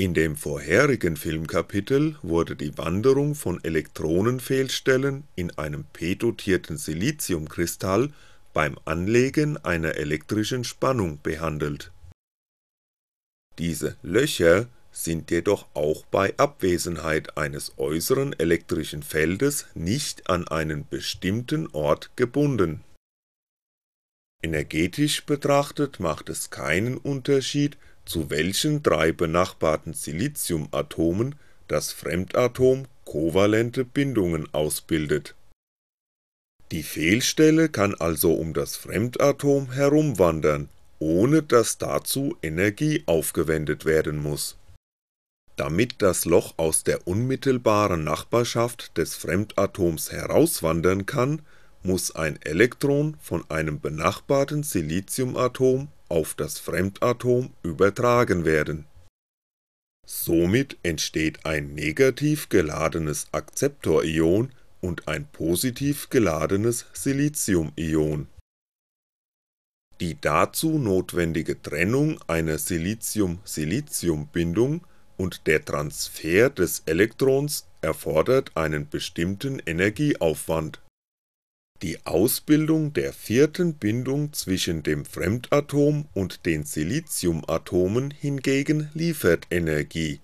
In dem vorherigen Filmkapitel wurde die Wanderung von Elektronenfehlstellen in einem p-dotierten Siliziumkristall beim Anlegen einer elektrischen Spannung behandelt. Diese „ Löcher “sind jedoch auch bei Abwesenheit eines äußeren elektrischen Feldes nicht an einen bestimmten Ort gebunden. Energetisch betrachtet macht es keinen Unterschied zu welchen drei benachbarten Siliziumatomen das Fremdatom kovalente Bindungen ausbildet. Die Fehlstelle kann also um das Fremdatom herumwandern, ohne dass dazu Energie aufgewendet werden muss. Damit das Loch aus der unmittelbaren Nachbarschaft des Fremdatoms herauswandern kann, muss ein Elektron von einem benachbarten Siliziumatom auf das Fremdatom übertragen werden. Somit entsteht ein negativ geladenes Akzeptorion und ein positiv geladenes Siliciumion. Die dazu notwendige Trennung einer Silicium-Silicium-Bindung und der Transfer des Elektrons erfordert einen bestimmten Energieaufwand die Ausbildung der vierten Bindung zwischen dem Fremdatom und den Siliziumatomen hingegen liefert Energie,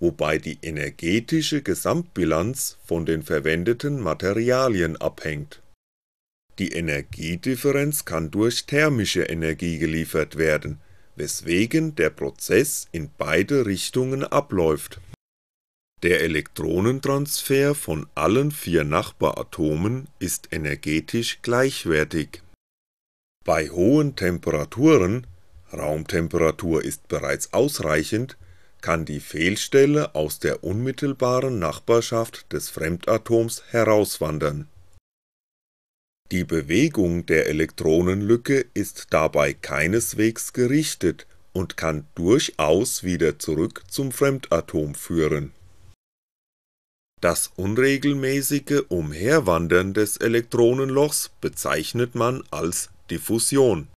wobei die energetische Gesamtbilanz von den verwendeten Materialien abhängt. Die Energiedifferenz kann durch thermische Energie geliefert werden, weswegen der Prozess in beide Richtungen abläuft der Elektronentransfer von allen vier Nachbaratomen ist energetisch gleichwertig. Bei hohen Temperaturen (Raumtemperatur ist bereits ausreichend) kann die Fehlstelle aus der unmittelbaren Nachbarschaft des Fremdatoms herauswandern. Die Bewegung der Elektronenlücke ist dabei keineswegs gerichtet und kann durchaus wieder zurück zum Fremdatom führen das unregelmäßige Umherwandern des Elektronenlochs bezeichnet man als Diffusion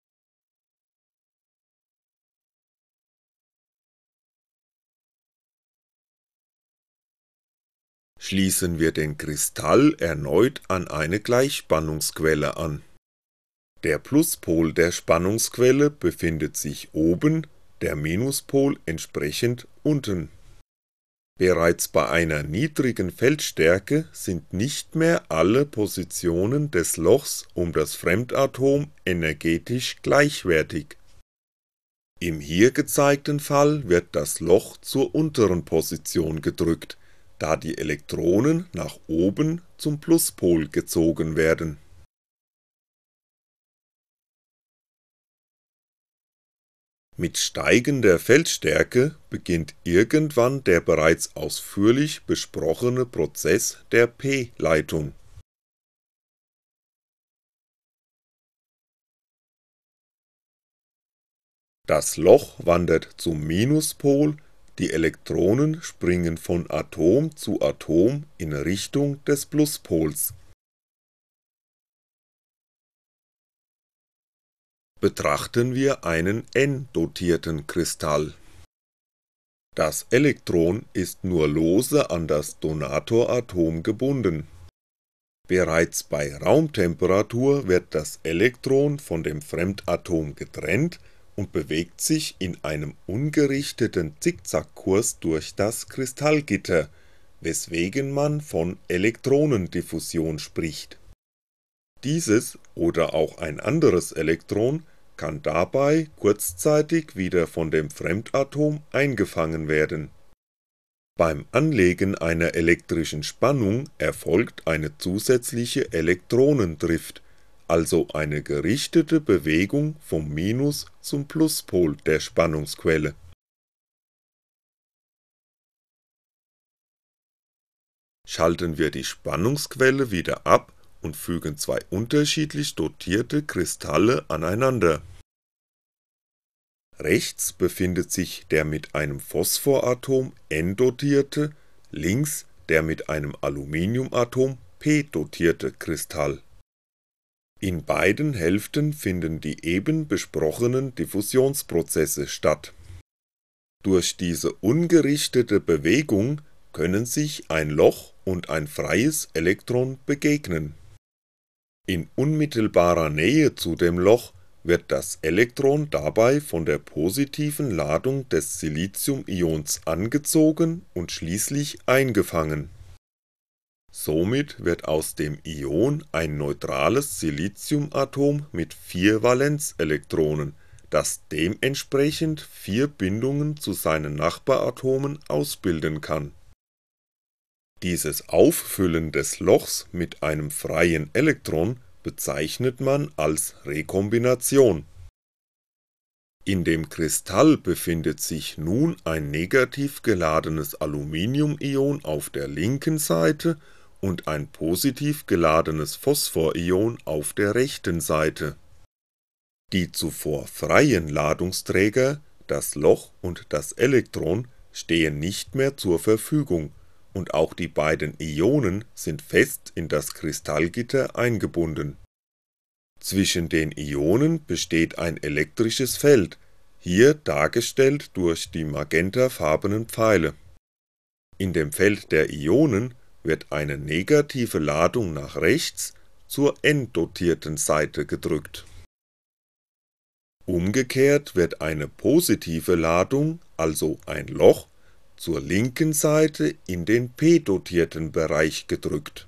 Schließen wir den Kristall erneut an eine Gleichspannungsquelle an. Der Pluspol der Spannungsquelle befindet sich oben, der Minuspol entsprechend unten Bereits bei einer niedrigen Feldstärke sind nicht mehr alle Positionen des Lochs um das Fremdatom energetisch gleichwertig. Im hier gezeigten Fall wird das Loch zur unteren Position gedrückt, da die Elektronen nach oben zum Pluspol gezogen werden Mit steigender Feldstärke beginnt irgendwann der bereits ausführlich besprochene Prozess der p-Leitung Das Loch wandert zum Minuspol, die Elektronen springen von Atom zu Atom in Richtung des Pluspols betrachten wir einen n-dotierten Kristall. Das Elektron ist nur lose an das Donatoratom gebunden. Bereits bei Raumtemperatur wird das Elektron von dem Fremdatom getrennt und bewegt sich in einem ungerichteten Zickzackkurs durch das Kristallgitter, weswegen man von Elektronendiffusion spricht dieses oder auch ein anderes Elektron kann dabei kurzzeitig wieder von dem Fremdatom eingefangen werden. Beim Anlegen einer elektrischen Spannung erfolgt eine zusätzliche Elektronendrift, also eine gerichtete Bewegung vom Minus zum Pluspol der Spannungsquelle Schalten wir die Spannungsquelle wieder ab und fügen zwei unterschiedlich dotierte Kristalle aneinander. Rechts befindet sich der mit einem Phosphoratom N dotierte, links der mit einem Aluminiumatom P dotierte Kristall. In beiden Hälften finden die eben besprochenen Diffusionsprozesse statt. Durch diese ungerichtete Bewegung können sich ein Loch und ein freies Elektron begegnen in unmittelbarer Nähe zu dem Loch wird das Elektron dabei von der positiven Ladung des Siliciumions angezogen und schließlich eingefangen. Somit wird aus dem Ion ein neutrales Siliciumatom mit vier Valenzelektronen, das dementsprechend vier Bindungen zu seinen Nachbaratomen ausbilden kann dieses Auffüllen des Lochs mit einem freien Elektron bezeichnet man als Rekombination. In dem Kristall befindet sich nun ein negativ geladenes Aluminiumion auf der linken Seite und ein positiv geladenes Phosphorion auf der rechten Seite. Die zuvor freien Ladungsträger, das Loch und das Elektron, stehen nicht mehr zur Verfügung und auch die beiden Ionen sind fest in das Kristallgitter eingebunden. Zwischen den Ionen besteht ein elektrisches Feld, hier dargestellt durch die magentafarbenen Pfeile. In dem Feld der Ionen wird eine negative Ladung nach rechts zur n-dotierten Seite gedrückt. Umgekehrt wird eine positive Ladung, also ein Loch zur linken Seite in den p-dotierten Bereich gedrückt.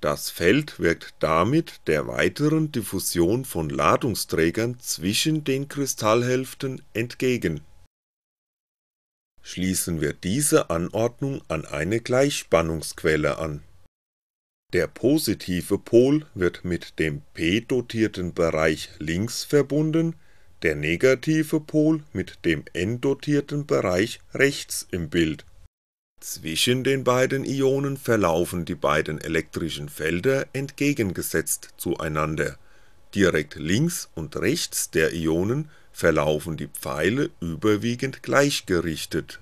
Das Feld wirkt damit der weiteren Diffusion von Ladungsträgern zwischen den Kristallhälften entgegen. Schließen wir diese Anordnung an eine Gleichspannungsquelle an. Der positive Pol wird mit dem p-dotierten Bereich links verbunden der negative Pol mit dem n dotierten Bereich rechts im Bild. Zwischen den beiden Ionen verlaufen die beiden elektrischen Felder entgegengesetzt zueinander, direkt links und rechts der Ionen verlaufen die Pfeile überwiegend gleichgerichtet.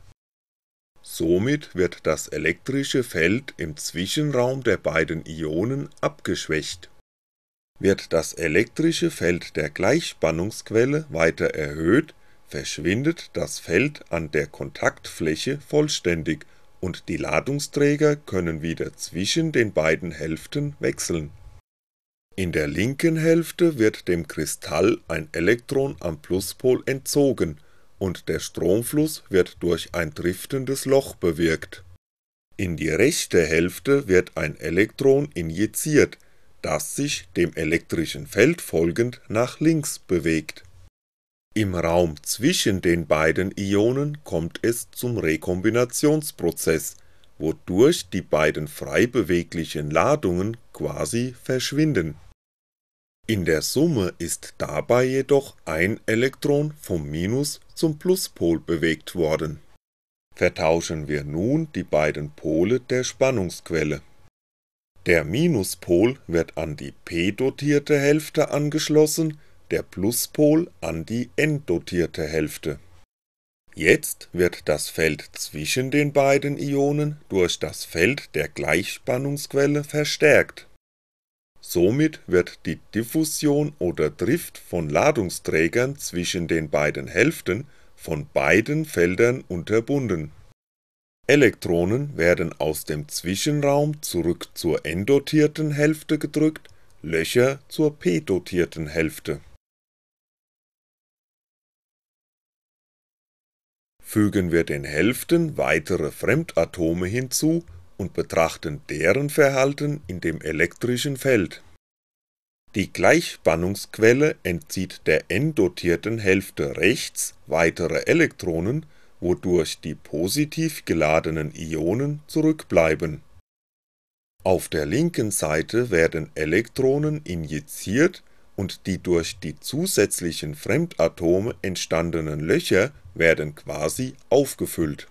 Somit wird das elektrische Feld im Zwischenraum der beiden Ionen abgeschwächt wird das elektrische Feld der Gleichspannungsquelle weiter erhöht, verschwindet das Feld an der Kontaktfläche vollständig und die Ladungsträger können wieder zwischen den beiden Hälften wechseln. In der linken Hälfte wird dem Kristall ein Elektron am Pluspol entzogen und der Stromfluss wird durch ein driftendes Loch bewirkt. In die rechte Hälfte wird ein Elektron injiziert das sich dem elektrischen Feld folgend nach links bewegt. Im Raum zwischen den beiden Ionen kommt es zum Rekombinationsprozess, wodurch die beiden frei beweglichen Ladungen quasi verschwinden. In der Summe ist dabei jedoch ein Elektron vom Minus zum Pluspol bewegt worden. Vertauschen wir nun die beiden Pole der Spannungsquelle der Minuspol wird an die p-dotierte Hälfte angeschlossen, der Pluspol an die n-dotierte Hälfte. Jetzt wird das Feld zwischen den beiden Ionen durch das Feld der Gleichspannungsquelle verstärkt. Somit wird die Diffusion oder Drift von Ladungsträgern zwischen den beiden Hälften von beiden Feldern unterbunden Elektronen werden aus dem Zwischenraum zurück zur n-dotierten Hälfte gedrückt, Löcher zur p-dotierten Hälfte. Fügen wir den Hälften weitere Fremdatome hinzu und betrachten deren Verhalten in dem elektrischen Feld. Die Gleichspannungsquelle entzieht der n-dotierten Hälfte rechts weitere Elektronen wodurch die positiv geladenen Ionen zurückbleiben. Auf der linken Seite werden Elektronen injiziert und die durch die zusätzlichen Fremdatome entstandenen Löcher werden quasi aufgefüllt.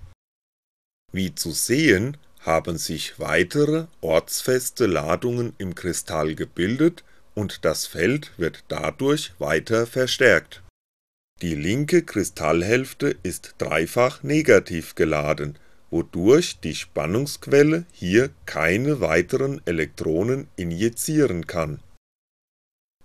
Wie zu sehen, haben sich weitere ortsfeste Ladungen im Kristall gebildet und das Feld wird dadurch weiter verstärkt die linke Kristallhälfte ist dreifach negativ geladen, wodurch die Spannungsquelle hier keine weiteren Elektronen injizieren kann.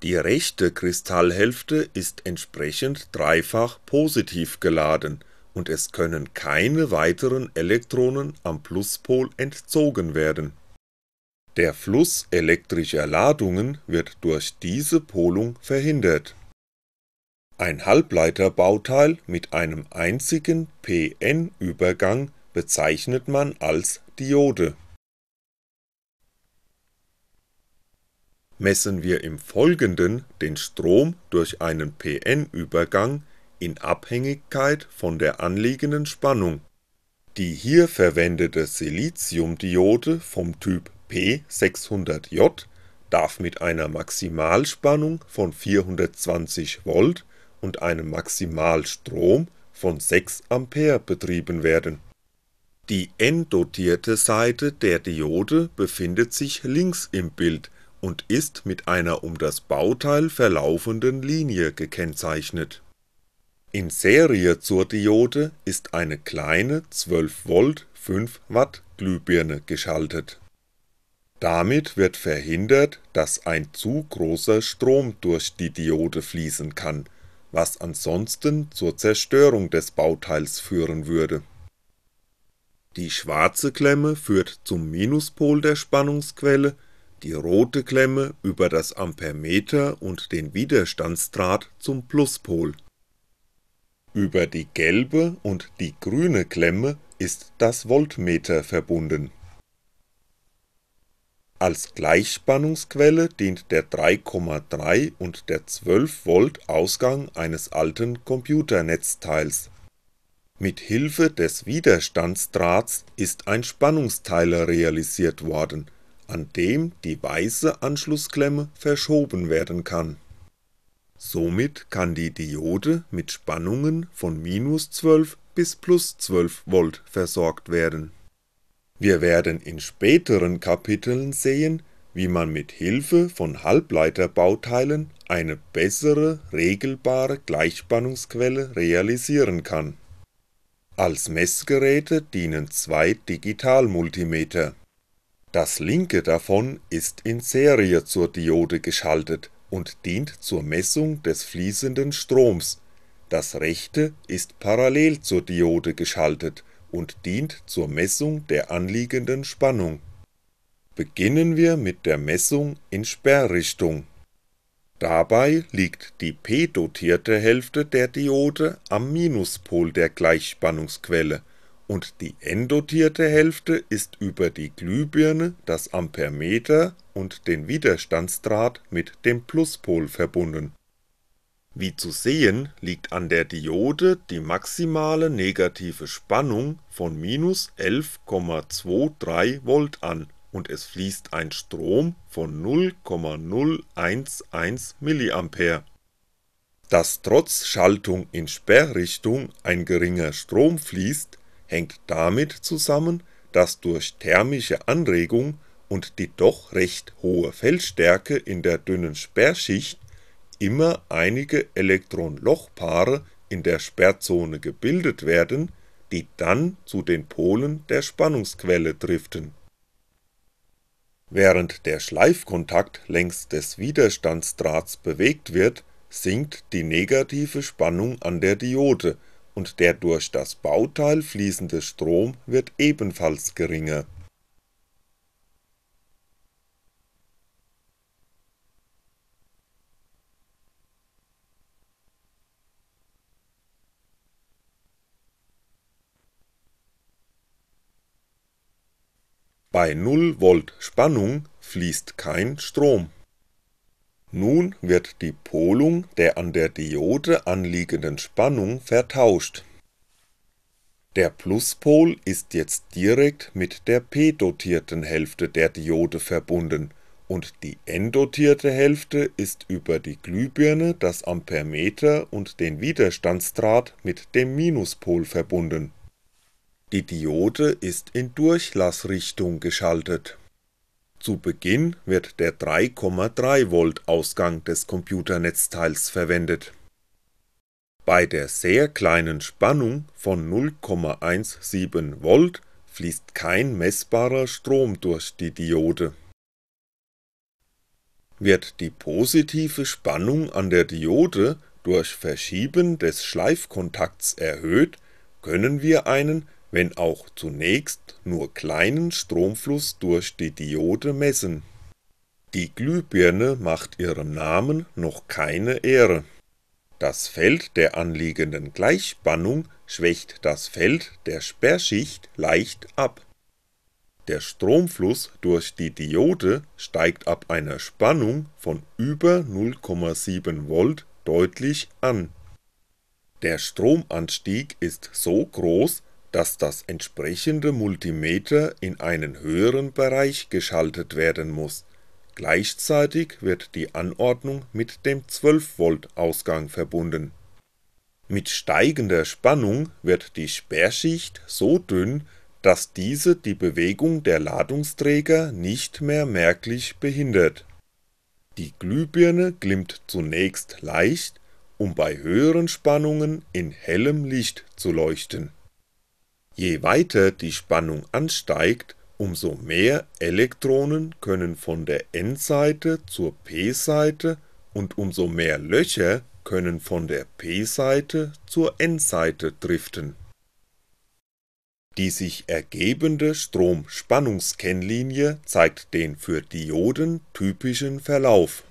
Die rechte Kristallhälfte ist entsprechend dreifach positiv geladen und es können keine weiteren Elektronen am Pluspol entzogen werden. Der Fluss elektrischer Ladungen wird durch diese Polung verhindert ein Halbleiterbauteil mit einem einzigen pn übergang bezeichnet man als Diode. Messen wir im Folgenden den Strom durch einen pn übergang in Abhängigkeit von der anliegenden Spannung. Die hier verwendete Siliziumdiode vom Typ P600J darf mit einer Maximalspannung von 420V und einem Maximalstrom von 6 Ampere betrieben werden. Die n-dotierte Seite der Diode befindet sich links im Bild und ist mit einer um das Bauteil verlaufenden Linie gekennzeichnet. In Serie zur Diode ist eine kleine 12V 5W Glühbirne geschaltet. Damit wird verhindert, dass ein zu großer Strom durch die Diode fließen kann was ansonsten zur Zerstörung des Bauteils führen würde. Die schwarze Klemme führt zum Minuspol der Spannungsquelle, die rote Klemme über das Ampermeter und den Widerstandsdraht zum Pluspol. Über die gelbe und die grüne Klemme ist das Voltmeter verbunden als Gleichspannungsquelle dient der 3,3 und der 12 V Ausgang eines alten Computernetzteils. Mit Hilfe des Widerstandsdrahts ist ein Spannungsteiler realisiert worden, an dem die weiße Anschlussklemme verschoben werden kann. Somit kann die Diode mit Spannungen von 12 bis 12 V versorgt werden wir werden in späteren Kapiteln sehen, wie man mit Hilfe von Halbleiterbauteilen eine bessere regelbare Gleichspannungsquelle realisieren kann. Als Messgeräte dienen zwei Digitalmultimeter. Das linke davon ist in Serie zur Diode geschaltet und dient zur Messung des fließenden Stroms, das rechte ist parallel zur Diode geschaltet und dient zur Messung der anliegenden Spannung. Beginnen wir mit der Messung in Sperrrichtung. Dabei liegt die p-dotierte Hälfte der Diode am Minuspol der Gleichspannungsquelle und die n-dotierte Hälfte ist über die Glühbirne, das Ampermeter und den Widerstandsdraht mit dem Pluspol verbunden wie zu sehen, liegt an der Diode die maximale negative Spannung von minus (11,23) V an und es fließt ein Strom von 0,011 mA. Dass trotz Schaltung in Sperrrichtung ein geringer Strom fließt, hängt damit zusammen, dass durch thermische Anregung und die doch recht hohe Feldstärke in der dünnen Sperrschicht immer einige Elektronenlochpaare in der Sperrzone gebildet werden, die dann zu den Polen der Spannungsquelle driften. Während der Schleifkontakt längs des Widerstandsdrahts bewegt wird, sinkt die negative Spannung an der Diode und der durch das Bauteil fließende Strom wird ebenfalls geringer Bei 0 Volt Spannung fließt kein Strom. Nun wird die Polung der an der Diode anliegenden Spannung vertauscht. Der Pluspol ist jetzt direkt mit der p-dotierten Hälfte der Diode verbunden und die n-dotierte Hälfte ist über die Glühbirne, das Ampermeter und den Widerstandsdraht mit dem Minuspol verbunden die Diode ist in Durchlassrichtung geschaltet. Zu Beginn wird der 3,3 v Ausgang des Computernetzteils verwendet. Bei der sehr kleinen Spannung von 0,17 v fließt kein messbarer Strom durch die Diode. Wird die positive Spannung an der Diode durch Verschieben des Schleifkontakts erhöht, können wir einen wenn auch zunächst nur kleinen Stromfluss durch die Diode messen. Die Glühbirne macht ihrem Namen noch keine Ehre. Das Feld der anliegenden Gleichspannung schwächt das Feld der Sperrschicht leicht ab. Der Stromfluss durch die Diode steigt ab einer Spannung von über 0,7 V deutlich an. Der Stromanstieg ist so groß, dass das entsprechende Multimeter in einen höheren Bereich geschaltet werden muss, gleichzeitig wird die Anordnung mit dem 12V-Ausgang verbunden. Mit steigender Spannung wird die Sperrschicht so dünn, dass diese die Bewegung der Ladungsträger nicht mehr merklich behindert. Die Glühbirne glimmt zunächst leicht, um bei höheren Spannungen in hellem Licht zu leuchten Je weiter die Spannung ansteigt, umso mehr Elektronen können von der n-Seite zur p-Seite und umso mehr Löcher können von der p-Seite zur n-Seite driften. Die sich ergebende Stromspannungskennlinie zeigt den für Dioden typischen Verlauf